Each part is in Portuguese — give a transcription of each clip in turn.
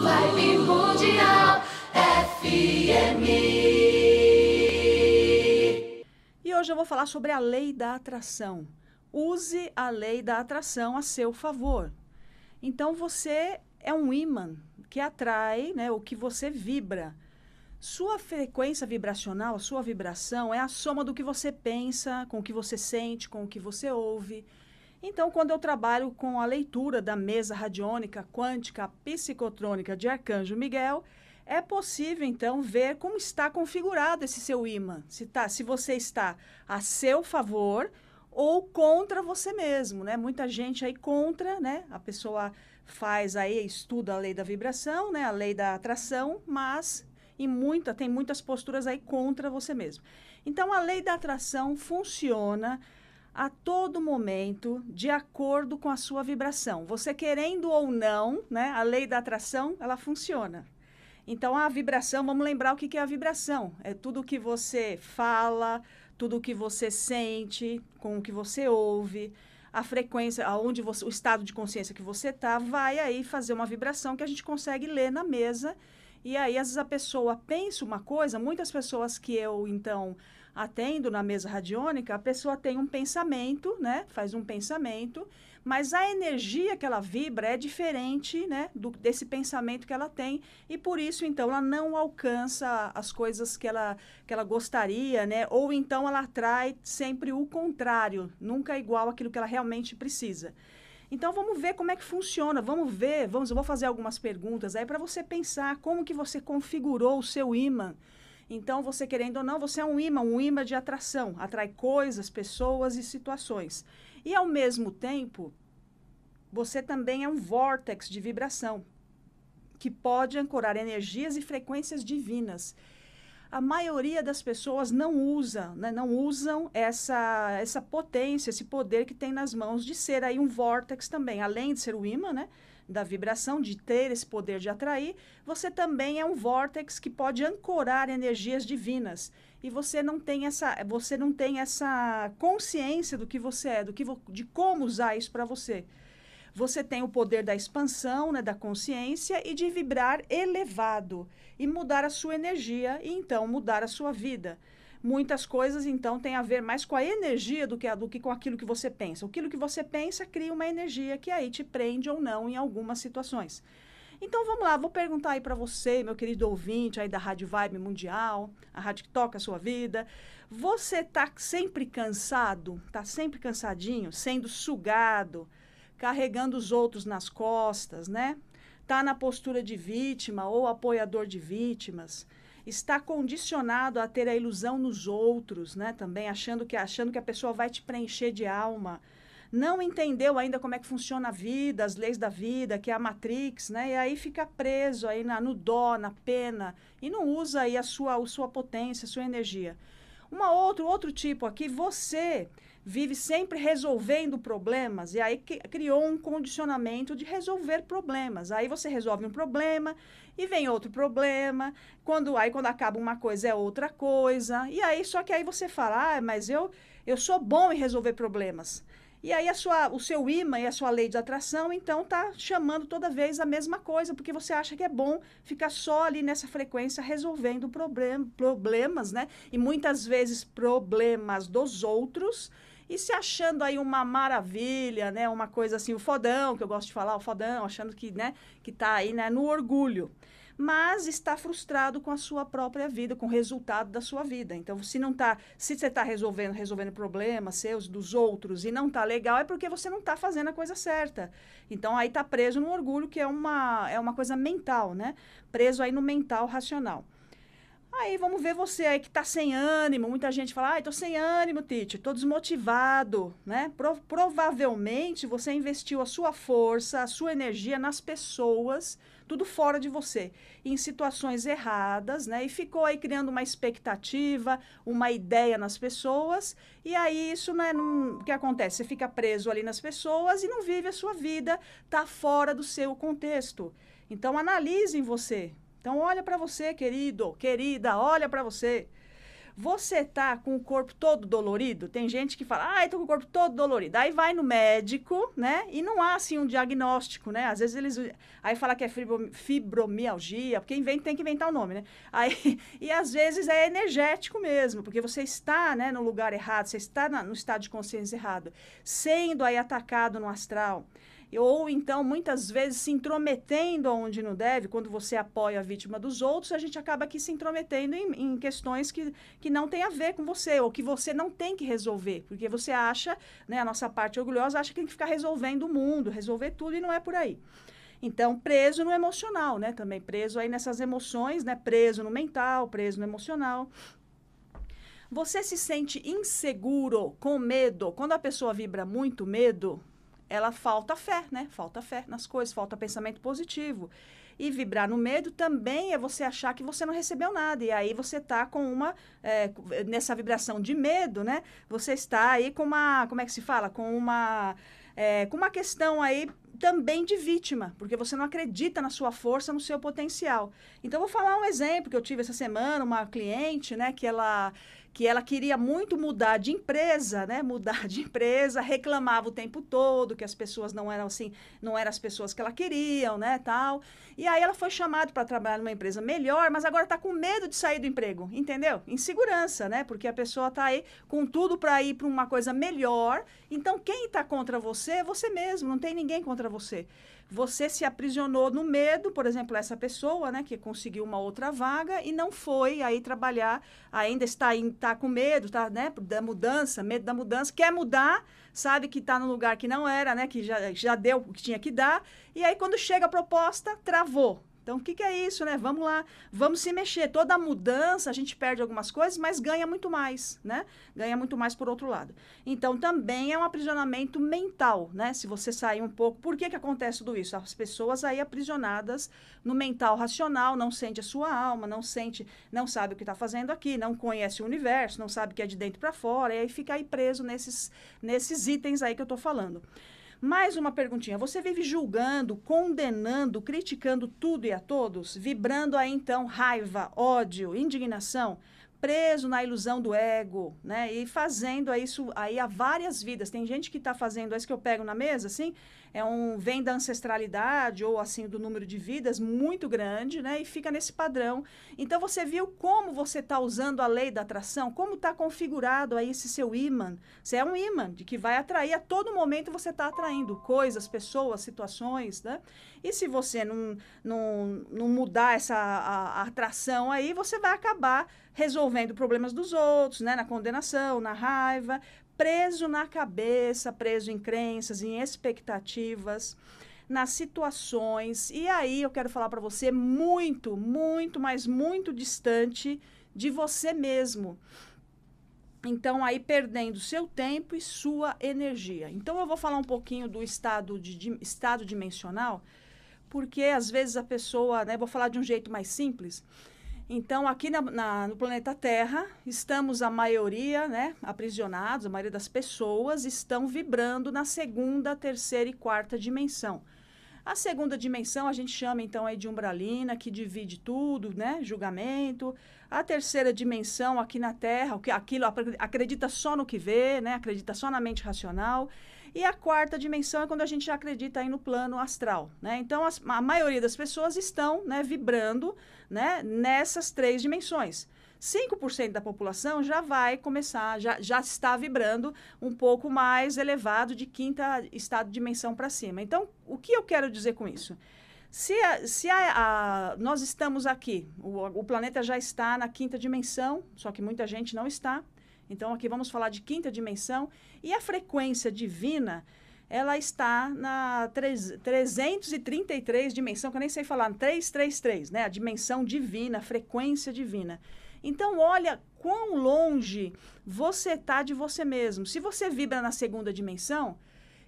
Live Mundial FM. E hoje eu vou falar sobre a lei da atração. Use a lei da atração a seu favor. Então você é um ímã que atrai né, o que você vibra. Sua frequência vibracional, a sua vibração é a soma do que você pensa, com o que você sente, com o que você ouve. Então, quando eu trabalho com a leitura da mesa radiônica quântica psicotrônica de Arcanjo Miguel, é possível então ver como está configurado esse seu ímã, se, tá, se você está a seu favor ou contra você mesmo, né? Muita gente aí contra, né? A pessoa faz aí estuda a lei da vibração, né? A lei da atração, mas e muita tem muitas posturas aí contra você mesmo. Então a lei da atração funciona a todo momento de acordo com a sua vibração. Você querendo ou não, né, a lei da atração, ela funciona. Então, a vibração, vamos lembrar o que é a vibração. É tudo o que você fala, tudo o que você sente, com o que você ouve, a frequência, aonde você, o estado de consciência que você está, vai aí fazer uma vibração que a gente consegue ler na mesa. E aí, às vezes, a pessoa pensa uma coisa, muitas pessoas que eu, então, atendo na mesa radiônica, a pessoa tem um pensamento, né? Faz um pensamento, mas a energia que ela vibra é diferente, né, do, desse pensamento que ela tem e por isso então ela não alcança as coisas que ela que ela gostaria, né? Ou então ela atrai sempre o contrário, nunca é igual aquilo que ela realmente precisa. Então vamos ver como é que funciona, vamos ver, vamos, eu vou fazer algumas perguntas aí para você pensar como que você configurou o seu ímã então, você querendo ou não, você é um imã, um imã de atração, atrai coisas, pessoas e situações. E ao mesmo tempo, você também é um vórtex de vibração que pode ancorar energias e frequências divinas. A maioria das pessoas não usa, né, não usam essa, essa potência, esse poder que tem nas mãos de ser aí um vórtex também, além de ser o imã, né? da vibração, de ter esse poder de atrair, você também é um vórtex que pode ancorar energias divinas. E você não tem essa, você não tem essa consciência do que você é, do que de como usar isso para você. Você tem o poder da expansão, né, da consciência e de vibrar elevado e mudar a sua energia e então mudar a sua vida muitas coisas então têm a ver mais com a energia do que, a, do que com aquilo que você pensa. Aquilo que você pensa cria uma energia que aí te prende ou não em algumas situações. Então vamos lá, vou perguntar aí para você, meu querido ouvinte aí da Rádio Vibe Mundial, a rádio que toca a sua vida. Você tá sempre cansado? Tá sempre cansadinho, sendo sugado, carregando os outros nas costas, né? Tá na postura de vítima ou apoiador de vítimas? está condicionado a ter a ilusão nos outros, né? Também achando que achando que a pessoa vai te preencher de alma. Não entendeu ainda como é que funciona a vida, as leis da vida, que é a Matrix, né? E aí fica preso aí na, no dó, na pena e não usa aí a sua, a sua potência, a sua energia. Uma outro outro tipo aqui, você vive sempre resolvendo problemas e aí criou um condicionamento de resolver problemas. Aí você resolve um problema e vem outro problema. Quando aí quando acaba uma coisa é outra coisa. E aí só que aí você fala: "Ah, mas eu eu sou bom em resolver problemas". E aí a sua, o seu imã e a sua lei de atração, então, tá chamando toda vez a mesma coisa, porque você acha que é bom ficar só ali nessa frequência resolvendo problem, problemas, né? E muitas vezes problemas dos outros e se achando aí uma maravilha, né? Uma coisa assim, o fodão, que eu gosto de falar, o fodão, achando que, né, que tá aí, né, no orgulho. Mas está frustrado com a sua própria vida, com o resultado da sua vida. Então, se não tá, se você está resolvendo, resolvendo problemas seus, dos outros, e não tá legal, é porque você não está fazendo a coisa certa. Então, aí tá preso no orgulho, que é uma, é uma coisa mental, né? Preso aí no mental racional. Aí vamos ver você aí que está sem ânimo. Muita gente fala, ai, tô sem ânimo, Tite, estou desmotivado, né? Pro provavelmente você investiu a sua força, a sua energia nas pessoas, tudo fora de você, em situações erradas, né? E ficou aí criando uma expectativa, uma ideia nas pessoas, e aí isso, né, não, o que acontece? Você fica preso ali nas pessoas e não vive a sua vida, tá fora do seu contexto. Então analisem você, então olha para você, querido, querida, olha para você. Você tá com o corpo todo dolorido? Tem gente que fala, ah, eu tô com o corpo todo dolorido. Aí vai no médico, né? E não há, assim, um diagnóstico, né? Às vezes eles... Aí fala que é fibromialgia, porque inventa, tem que inventar o um nome, né? Aí, e às vezes é energético mesmo, porque você está, né, no lugar errado, você está na, no estado de consciência errado, sendo aí atacado no astral ou então muitas vezes se intrometendo onde não deve, quando você apoia a vítima dos outros, a gente acaba aqui se intrometendo em, em questões que, que não tem a ver com você, ou que você não tem que resolver, porque você acha, né, a nossa parte orgulhosa acha que tem que ficar resolvendo o mundo, resolver tudo e não é por aí. Então, preso no emocional, né? Também preso aí nessas emoções, né? Preso no mental, preso no emocional. Você se sente inseguro, com medo. Quando a pessoa vibra muito medo, ela falta fé, né? Falta fé nas coisas, falta pensamento positivo. E vibrar no medo também é você achar que você não recebeu nada. E aí você está com uma. É, nessa vibração de medo, né? Você está aí com uma. Como é que se fala? Com uma. É, com uma questão aí também de vítima, porque você não acredita na sua força, no seu potencial. Então, vou falar um exemplo que eu tive essa semana, uma cliente, né, que ela que ela queria muito mudar de empresa, né? Mudar de empresa, reclamava o tempo todo que as pessoas não eram assim, não eram as pessoas que ela queriam, né, tal. E aí ela foi chamada para trabalhar numa empresa melhor, mas agora está com medo de sair do emprego, entendeu? Insegurança, né? Porque a pessoa está aí com tudo para ir para uma coisa melhor. Então quem está contra você é você mesmo, não tem ninguém contra você você se aprisionou no medo, por exemplo, essa pessoa, né, que conseguiu uma outra vaga e não foi aí trabalhar, ainda está em, tá com medo, tá, né, da mudança, medo da mudança, quer mudar, sabe que está no lugar que não era, né, que já, já deu o que tinha que dar, e aí quando chega a proposta, travou, então, o que, que é isso, né? Vamos lá, vamos se mexer. Toda mudança, a gente perde algumas coisas, mas ganha muito mais, né? Ganha muito mais por outro lado. Então, também é um aprisionamento mental, né? Se você sair um pouco. Por que, que acontece tudo isso? As pessoas aí aprisionadas no mental racional, não sente a sua alma, não sente, não sabe o que está fazendo aqui, não conhece o universo, não sabe o que é de dentro para fora, e aí fica aí preso nesses, nesses itens aí que eu estou falando. Mais uma perguntinha. Você vive julgando, condenando, criticando tudo e a todos, vibrando aí então raiva, ódio, indignação, preso na ilusão do ego, né? E fazendo isso aí há várias vidas. Tem gente que está fazendo isso que eu pego na mesa, assim, é um vem da ancestralidade ou assim do número de vidas muito grande, né? E fica nesse padrão. Então você viu como você está usando a lei da atração, como está configurado aí esse seu ímã. Você é um ímã de que vai atrair a todo momento você está atraindo coisas, pessoas, situações, né? E se você não, não, não mudar essa a, a atração aí, você vai acabar resolvendo problemas dos outros, né? Na condenação, na raiva, preso na cabeça, preso em crenças, em expectativas, nas situações. E aí eu quero falar para você muito, muito, mas muito distante de você mesmo. Então, aí perdendo seu tempo e sua energia. Então, eu vou falar um pouquinho do estado, de, de, estado dimensional, porque às vezes a pessoa, né, vou falar de um jeito mais simples, então, aqui na, na, no planeta Terra, estamos a maioria, né, aprisionados, a maioria das pessoas estão vibrando na segunda, terceira e quarta dimensão. A segunda dimensão a gente chama então aí de umbralina, que divide tudo, né? Julgamento. A terceira dimensão aqui na Terra, o que aquilo acredita só no que vê, né? Acredita só na mente racional. E a quarta dimensão é quando a gente já acredita aí no plano astral, né? Então as, a maioria das pessoas estão, né, vibrando, né, nessas três dimensões. 5% da população já vai começar, já, já está vibrando um pouco mais elevado de quinta estado de dimensão para cima. Então, o que eu quero dizer com isso? Se, a, se a, a, nós estamos aqui, o, o planeta já está na quinta dimensão, só que muita gente não está. Então, aqui vamos falar de quinta dimensão. E a frequência divina, ela está na 3, 333 dimensão, que eu nem sei falar, 333, né? A dimensão divina, a frequência divina. Então, olha quão longe você está de você mesmo. Se você vibra na segunda dimensão,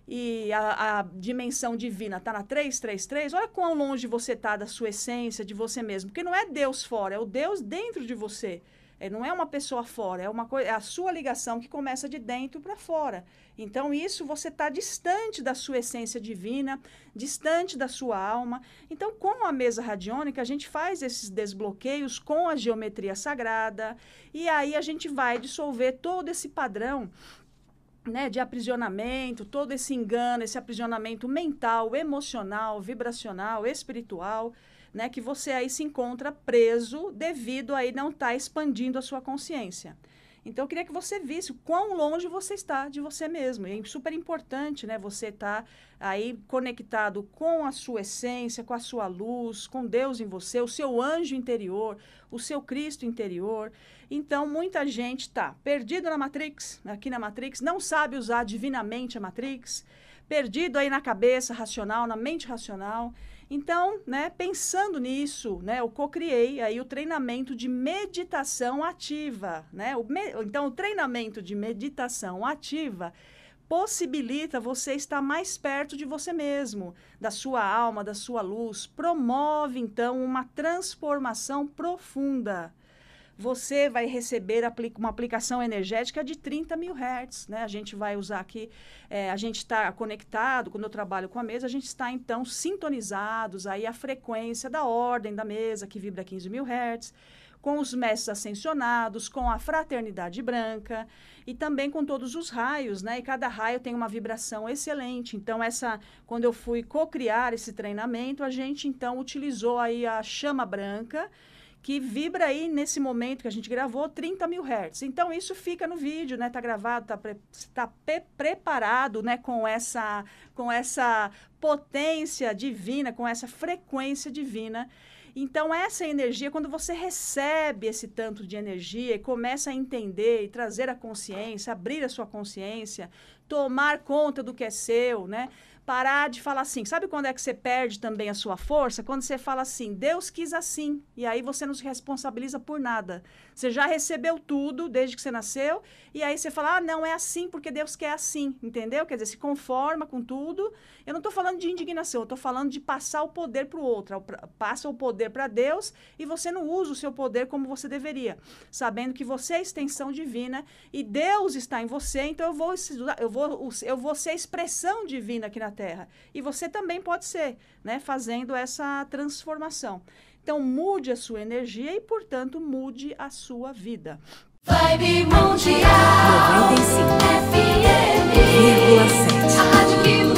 e a, a, dimensão divina está na 333, olha quão longe você está da sua essência, de você mesmo. Porque não é Deus fora, é o Deus dentro de você. É, não é uma pessoa fora, é uma coisa, é a sua ligação que começa de dentro para fora. Então isso você está distante da sua essência divina, distante da sua alma. Então com a mesa radiônica a gente faz esses desbloqueios com a geometria sagrada e aí a gente vai dissolver todo esse padrão né, de aprisionamento, todo esse engano, esse aprisionamento mental, emocional, vibracional, espiritual né, que você aí se encontra preso devido aí não estar tá expandindo a sua consciência. Então, eu queria que você visse quão longe você está de você mesmo. E é super importante, né? Você estar tá aí conectado com a sua essência, com a sua luz, com Deus em você, o seu anjo interior, o seu Cristo interior. Então, muita gente está perdido na Matrix, aqui na Matrix, não sabe usar divinamente a Matrix, perdido aí na cabeça racional, na mente racional. Então, né, pensando nisso, né, eu cocriei aí o treinamento de meditação ativa, né? O me... Então, o treinamento de meditação ativa possibilita você estar mais perto de você mesmo, da sua alma, da sua luz, promove então uma transformação profunda você vai receber uma aplicação energética de 30 mil hertz. Né? A gente vai usar aqui, é, a gente está conectado, quando eu trabalho com a mesa, a gente está então sintonizados aí a frequência da ordem da mesa, que vibra 15 mil hertz com os mestres ascensionados, com a fraternidade branca e também com todos os raios, né? E cada raio tem uma vibração excelente. Então essa, quando eu fui co-criar esse treinamento, a gente então utilizou aí a chama branca que vibra aí nesse momento que a gente gravou 30 mil hertz. Então isso fica no vídeo, né? Tá gravado, tá, pre tá pre preparado, né? Com essa, com essa potência divina, com essa frequência divina. Então, essa energia, quando você recebe esse tanto de energia e começa a entender e trazer a consciência, abrir a sua consciência, tomar conta do que é seu, né? Parar de falar assim. Sabe quando é que você perde também a sua força? Quando você fala assim, Deus quis assim. E aí você não se responsabiliza por nada. Você já recebeu tudo desde que você nasceu. E aí você fala, ah, não é assim porque Deus quer assim. Entendeu? Quer dizer, se conforma com tudo. Eu não estou falando de indignação, eu estou falando de passar o poder para o outro. Passa o poder para Deus e você não usa o seu poder como você deveria. Sabendo que você é extensão divina e Deus está em você, então eu vou, eu vou, eu vou ser expressão divina aqui na Terra. Terra. E você também pode ser, né, fazendo essa transformação. Então, mude a sua energia e, portanto, mude a sua vida. Vibe Mundial 95 FM